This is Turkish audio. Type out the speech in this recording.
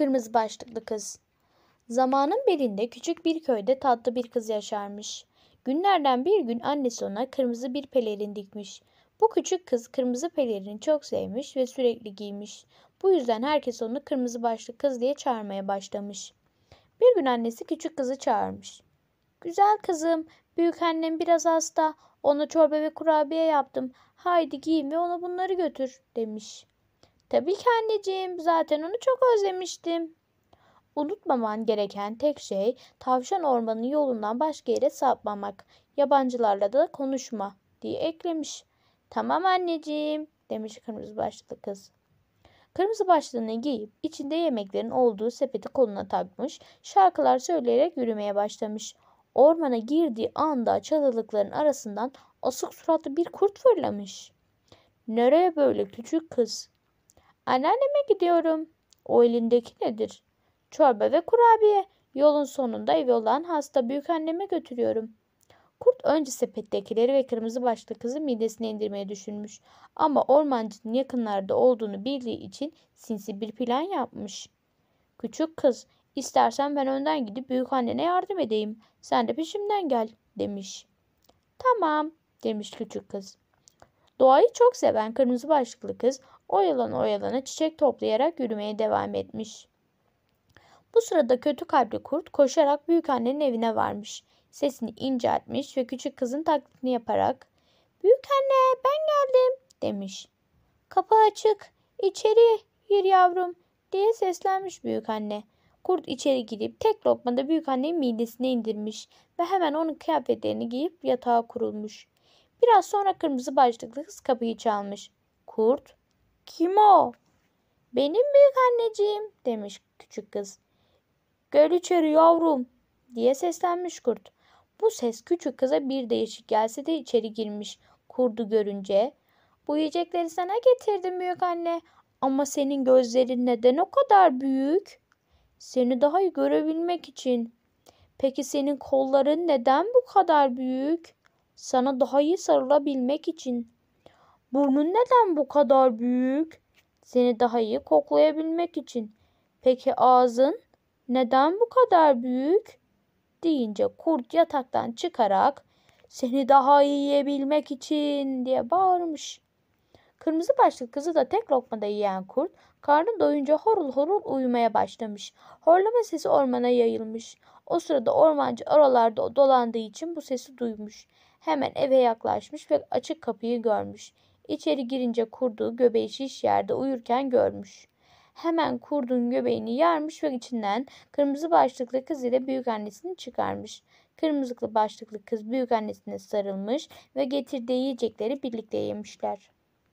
Kırmızı başlıklı kız. Zamanın belinde küçük bir köyde tatlı bir kız yaşarmış. Günlerden bir gün annesi ona kırmızı bir pelerin dikmiş. Bu küçük kız kırmızı pelerini çok sevmiş ve sürekli giymiş. Bu yüzden herkes onu kırmızı başlı kız diye çağırmaya başlamış. Bir gün annesi küçük kızı çağırmış. Güzel kızım, büyük annem biraz hasta. Ona çorba ve kurabiye yaptım. Haydi giyin ve ona bunları götür demiş. Tabii ki anneciğim. Zaten onu çok özlemiştim. Unutmaman gereken tek şey tavşan ormanın yolundan başka yere sapmamak. Yabancılarla da konuşma diye eklemiş. Tamam anneciğim demiş kırmızı başlı kız. Kırmızı başlığını giyip içinde yemeklerin olduğu sepeti koluna takmış, şarkılar söyleyerek yürümeye başlamış. Ormana girdiği anda çalılıkların arasından asık suratlı bir kurt fırlamış. Nereye böyle küçük kız Anneanneme gidiyorum. O elindeki nedir? Çorba ve kurabiye. Yolun sonunda evi olan hasta büyük anneme götürüyorum. Kurt önce sepettekileri ve kırmızı başlı kızı midesine indirmeyi düşünmüş. Ama ormancının yakınlarda olduğunu bildiği için sinsi bir plan yapmış. Küçük kız, istersen ben önden gidip büyük annene yardım edeyim. Sen de peşimden gel demiş. Tamam demiş küçük kız. Doğayı çok seven kırmızı başlıklı kız oyalana oyalana çiçek toplayarak yürümeye devam etmiş. Bu sırada kötü kalpli kurt koşarak büyük anne'nin evine varmış. Sesini inceltmiş ve küçük kızın taklidini yaparak ''Büyük anne ben geldim'' demiş. ''Kapı açık, içeri gir yavrum'' diye seslenmiş büyük anne. Kurt içeri girip tek lokmada büyük annenin midesine indirmiş ve hemen onun kıyafetlerini giyip yatağa kurulmuş. Biraz sonra kırmızı başlıklı kız kapıyı çalmış. Kurt kim o? Benim büyük anneciğim demiş küçük kız. Gel içeri yavrum diye seslenmiş kurt. Bu ses küçük kıza bir değişik gelse de içeri girmiş kurdu görünce. Bu yiyecekleri sana getirdim büyük anne ama senin gözlerin neden o kadar büyük? Seni daha iyi görebilmek için. Peki senin kolların neden bu kadar büyük? Sana daha iyi sarılabilmek için. Burnun neden bu kadar büyük? Seni daha iyi koklayabilmek için. Peki ağzın neden bu kadar büyük? deyince kurt yataktan çıkarak seni daha iyi yiyebilmek için diye bağırmış. Kırmızı başlı kızı da tek lokmada yiyen kurt karnı doyunca horul horul uyumaya başlamış. Horlama sesi ormana yayılmış. O sırada ormancı oralarda dolandığı için bu sesi duymuş. Hemen eve yaklaşmış ve açık kapıyı görmüş. İçeri girince kurduğu göbeği şiş yerde uyurken görmüş. Hemen kurdun göbeğini yarmış ve içinden kırmızı başlıklı kız ile büyükannesini çıkarmış. Kırmızılı başlıklı kız büyükannesine sarılmış ve getirdiği yiyecekleri birlikte yemişler.